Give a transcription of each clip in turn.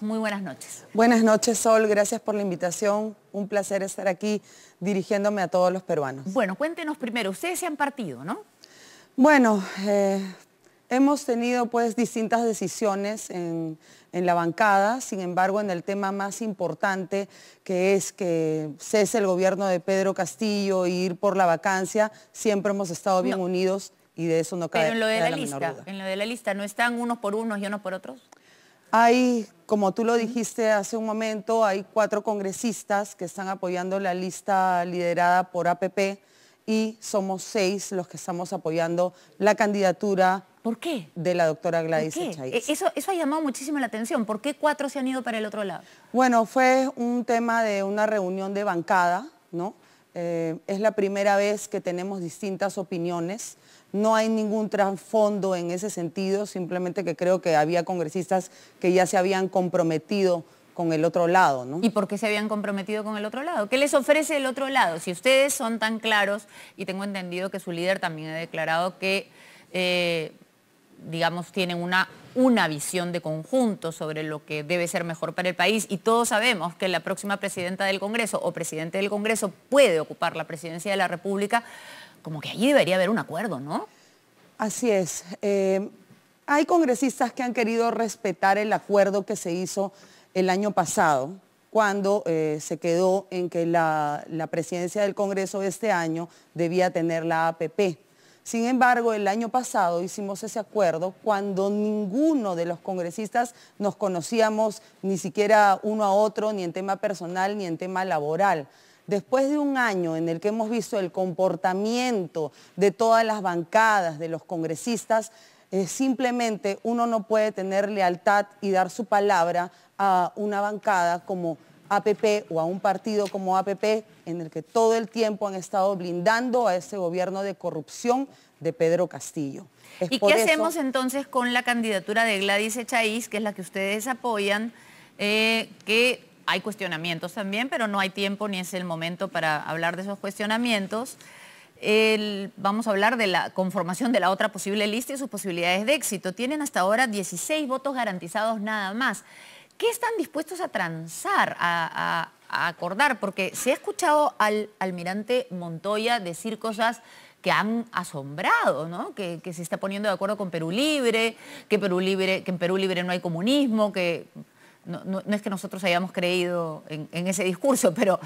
Muy buenas noches. Buenas noches, Sol. Gracias por la invitación. Un placer estar aquí dirigiéndome a todos los peruanos. Bueno, cuéntenos primero, ustedes se han partido, ¿no? Bueno, eh, hemos tenido pues distintas decisiones en, la bancada, sin embargo en el tema más importante que es que cese el gobierno de Pedro Castillo e ir por la vacancia, siempre hemos estado bien unidos y de eso no cae. Pero en lo de la, lista, en lo de la lista, ¿no están unos por unos y unos por otros? Hay, como tú lo dijiste hace un momento, hay cuatro congresistas que están apoyando la lista liderada por APP y somos seis los que estamos apoyando la candidatura ¿Por de la doctora Gladys eh, Eso, eso ha llamado muchísimo la atención. ¿Por qué cuatro se han ido para el otro lado? Bueno, fue un tema de una reunión de bancada, ¿no? Eh, es la primera vez que tenemos distintas opiniones. No hay ningún trasfondo en ese sentido, simplemente que creo que había congresistas que ya se habían comprometido con el otro lado. ¿Y por qué se habían comprometido con el otro lado? ¿Qué les ofrece el otro lado? Si ustedes son tan claros, y tengo entendido que su líder también ha declarado que... Eh, digamos, tienen una, una visión de conjunto sobre lo que debe ser mejor para el país y todos sabemos que la próxima presidenta del Congreso o presidente del Congreso puede ocupar la presidencia de la República, como que allí debería haber un acuerdo, ¿no? Así es. Eh, hay congresistas que han querido respetar el acuerdo que se hizo el año pasado, cuando eh, se quedó en que la, presidencia del Congreso este año debía tener la APP. Sin embargo, el año pasado hicimos ese acuerdo cuando ninguno de los congresistas nos conocíamos ni siquiera uno a otro, ni en tema personal, ni en tema laboral después de un año en el que hemos visto el comportamiento de todas las bancadas, de los congresistas, eh, simplemente uno no puede tener lealtad y dar su palabra a una bancada como APP o a un partido como APP en el que todo el tiempo han estado blindando a ese gobierno de corrupción de Pedro Castillo. ¿Y qué hacemos entonces con la candidatura de Gladys Echaíz, que es la que ustedes apoyan, eh, que hay cuestionamientos también, pero no hay tiempo ni es el momento para hablar de esos cuestionamientos? vamos a hablar de la conformación de la otra posible lista y sus posibilidades de éxito. Tienen hasta ahora 16 votos garantizados nada más. ¿Qué están dispuestos a transar, a, acordar? Porque se ha escuchado al almirante Montoya decir cosas que han asombrado, ¿no? Que, se está poniendo de acuerdo con Perú Libre, que Perú Libre, que en Perú Libre no hay comunismo, que no, es que nosotros hayamos creído en ese discurso, pero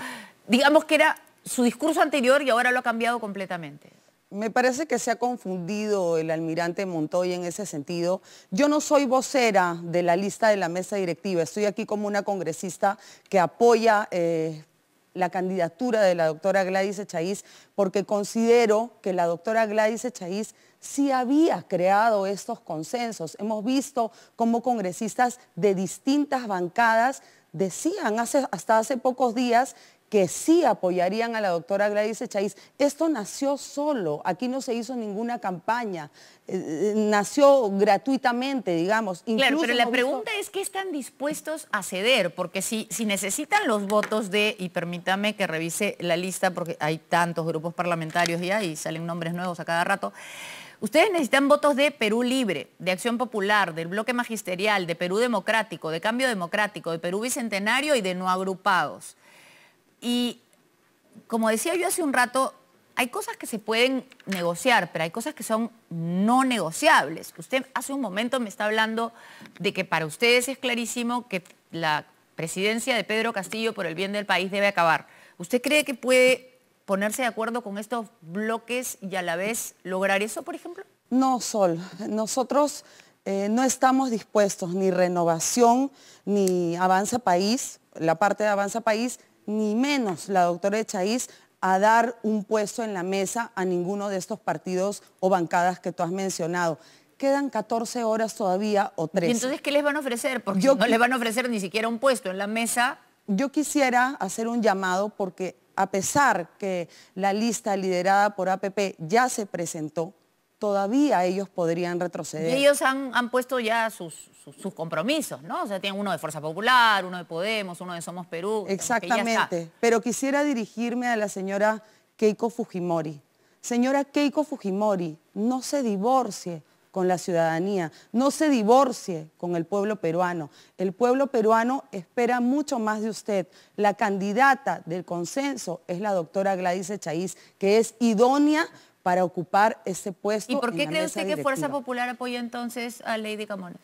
digamos que era su discurso anterior y ahora lo ha cambiado completamente. Me parece que se ha confundido el almirante Montoya en ese sentido. Yo no soy vocera de la lista de la mesa directiva, estoy aquí como una congresista que apoya eh, la candidatura de la doctora Gladys Echaíz porque considero que la doctora Gladys Echaíz sí había creado estos consensos. Hemos visto cómo congresistas de distintas bancadas decían hasta hace pocos días que sí apoyarían a la doctora Gladys Echaíz. Esto nació solo, aquí no se hizo ninguna campaña, eh, eh, nació gratuitamente, digamos. claro, pero la pregunta es qué están dispuestos a ceder, porque si, si necesitan los votos de, y permítame que revise la lista, porque hay tantos grupos parlamentarios ya y salen nombres nuevos a cada rato, Ustedes necesitan votos de Perú Libre, de Acción Popular, del Bloque Magisterial, de Perú Democrático, de Cambio Democrático, de Perú Bicentenario y de No Agrupados. Y como decía yo hace un rato, hay cosas que se pueden negociar, pero hay cosas que son no negociables. Usted hace un momento me está hablando de que para ustedes es clarísimo que la presidencia de Pedro Castillo por el bien del país debe acabar. ¿Usted cree que puede ponerse de acuerdo con estos bloques y a la vez lograr eso, por ejemplo? No, Sol. Nosotros eh, no estamos dispuestos ni renovación ni Avanza país, la parte de Avanza país ni menos la doctora Echaíz a dar un puesto en la mesa a ninguno de estos partidos o bancadas que tú has mencionado. Quedan 14 horas todavía o tres. ¿Y entonces qué les van a ofrecer? Porque no les van a ofrecer ni siquiera un puesto en la mesa. Yo quisiera hacer un llamado porque a pesar que la lista liderada por APP ya se presentó, todavía ellos podrían retroceder. ellos han, puesto ya sus, compromisos, ¿no? O sea, tienen uno de Fuerza Popular, uno de Podemos, uno de Somos Perú. Exactamente, pero quisiera dirigirme a la señora Keiko Fujimori. Señora Keiko Fujimori, no se divorcie con la ciudadanía, no se divorcie con el pueblo peruano. El pueblo peruano espera mucho más de usted. La candidata del consenso es la doctora Gladys Echaíz, que es idónea para ocupar ese puesto. ¿Y por qué cree usted que Fuerza Popular apoya entonces a Lady Camones?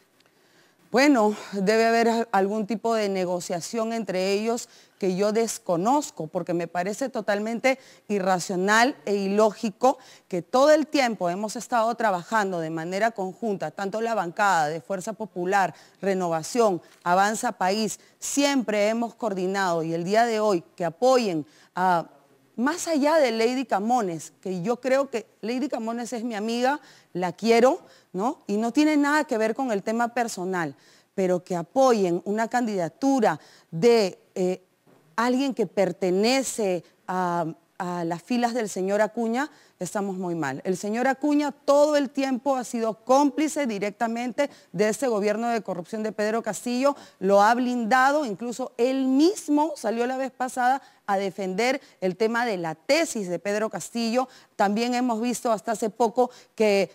Bueno, debe haber algún tipo de negociación entre ellos que yo desconozco, porque me parece totalmente irracional e ilógico que todo el tiempo hemos estado trabajando de manera conjunta, tanto la bancada de Fuerza Popular, Renovación, Avanza País, siempre hemos coordinado y el día de hoy que apoyen a más allá de Lady Camones, que yo creo que Lady Camones es mi amiga, la quiero, ¿no? Y no tiene nada que ver con el tema personal, pero que apoyen una candidatura de eh, alguien que pertenece a a las filas del señor Acuña, estamos muy mal. El señor Acuña todo el tiempo ha sido cómplice directamente de ese gobierno de corrupción de Pedro Castillo, lo ha blindado, incluso él mismo salió la vez pasada a defender el tema de la tesis de Pedro Castillo. También hemos visto hasta hace poco que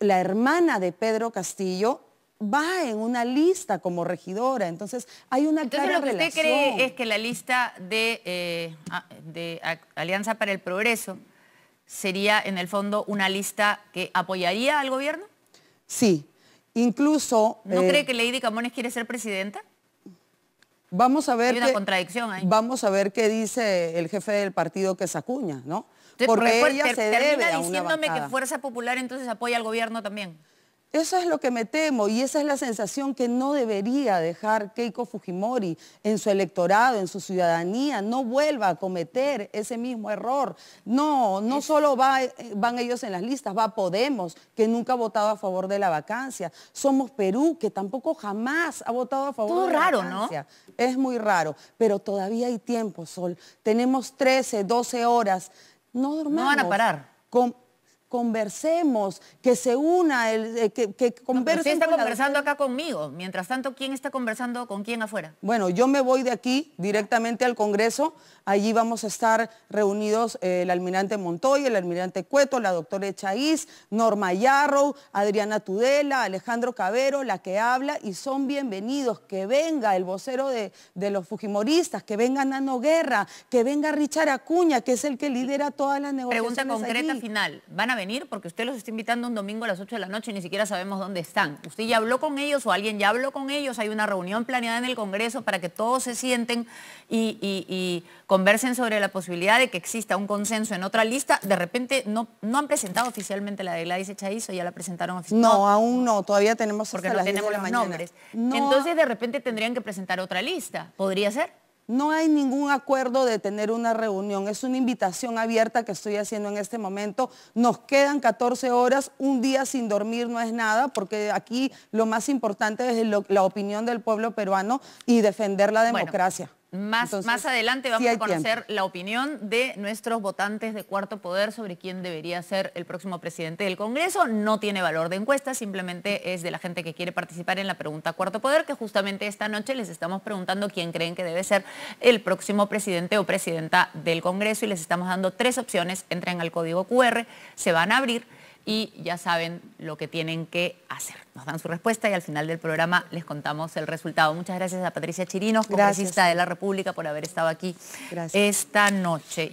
la hermana de Pedro Castillo va en una lista como regidora. Entonces, hay una clara relación. usted cree es que la lista de, eh, Alianza para el Progreso sería, en el fondo, una lista que apoyaría al gobierno? Sí. Incluso... ¿No eh, cree que Lady Camones quiere ser presidenta? Vamos a ver... una contradicción ahí. Vamos a ver qué dice el jefe del partido que es Acuña, ¿no? porque, ella se debe a diciéndome que Fuerza Popular entonces apoya al gobierno también. Eso es lo que me temo y esa es la sensación que no debería dejar Keiko Fujimori en su electorado, en su ciudadanía. No vuelva a cometer ese mismo error. No, no solo eh, van ellos en las listas, va Podemos, que nunca ha votado a favor de la vacancia. Somos Perú, que tampoco jamás ha votado a favor de la es raro, ¿no? Es muy raro, pero todavía hay tiempo, Sol. Tenemos 13, 12 horas. No No van a parar conversemos, que se una, el, eh, que, conversen. está conversando acá conmigo. Mientras tanto, ¿quién está conversando con quién afuera? Bueno, yo me voy de aquí directamente al Congreso. Allí vamos a estar reunidos eh, el almirante Montoya, el almirante Cueto, la doctora Echaíz, Norma Yarrow, Adriana Tudela, Alejandro Cabero, la que habla, y son bienvenidos. Que venga el vocero de, los Fujimoristas, que venga Nano Guerra, que venga Richard Acuña, que es el que lidera todas las negociaciones. Pregunta concreta final. ¿Van a porque usted los está invitando un domingo a las 8 de la noche y ni siquiera sabemos dónde están. ¿Usted ya habló con ellos o alguien ya habló con ellos? ¿Hay una reunión planeada en el Congreso para que todos se sienten y, conversen sobre la posibilidad de que exista un consenso en otra lista? De repente no, no han presentado oficialmente la de la Gladys Echaizo, ya la presentaron oficialmente. No, aún no, todavía tenemos porque tenemos los nombres. Entonces de repente tendrían que presentar otra lista. ¿Podría ser? No hay ningún acuerdo de tener una reunión, es una invitación abierta que estoy haciendo en este momento. Nos quedan 14 horas, un día sin dormir no es nada, porque aquí lo más importante es la opinión del pueblo peruano y defender la democracia. Más, adelante vamos a conocer la opinión de nuestros votantes de cuarto poder sobre quién debería ser el próximo presidente del Congreso. No tiene valor de encuesta, simplemente es de la gente que quiere participar en la pregunta cuarto poder, que justamente esta noche les estamos preguntando quién creen que debe ser el próximo presidente o presidenta del Congreso y les estamos dando tres opciones. Entren al código QR, se van a abrir y ya saben lo que tienen que hacer. Nos dan su respuesta y al final del programa les contamos el resultado. Muchas gracias a Patricia Chirinos, congresista de la República, por haber estado aquí esta noche.